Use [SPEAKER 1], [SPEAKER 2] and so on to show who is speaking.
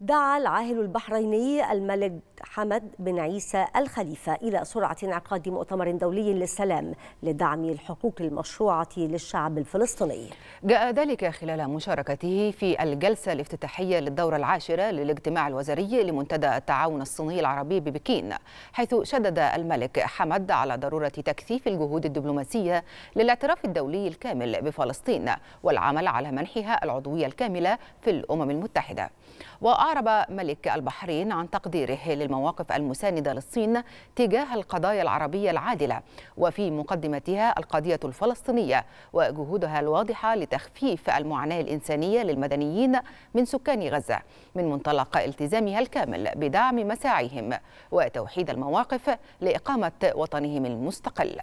[SPEAKER 1] دعا العاهل البحريني الملك حمد بن عيسى الخليفة إلى سرعة انعقاد مؤتمر دولي للسلام لدعم الحقوق المشروعة للشعب
[SPEAKER 2] الفلسطيني جاء ذلك خلال مشاركته في الجلسة الافتتاحية للدورة العاشرة للاجتماع الوزاري لمنتدى التعاون الصيني العربي ببكين حيث شدد الملك حمد على ضرورة تكثيف الجهود الدبلوماسية للاعتراف الدولي الكامل بفلسطين والعمل على منحها العضوية الكاملة في الأمم المتحدة أعرب ملك البحرين عن تقديره للمواقف المساندة للصين تجاه القضايا العربية العادلة وفي مقدمتها القضية الفلسطينية وجهودها الواضحة لتخفيف المعاناة الإنسانية للمدنيين من سكان غزة من منطلق التزامها الكامل بدعم مساعيهم وتوحيد المواقف لإقامة وطنهم المستقل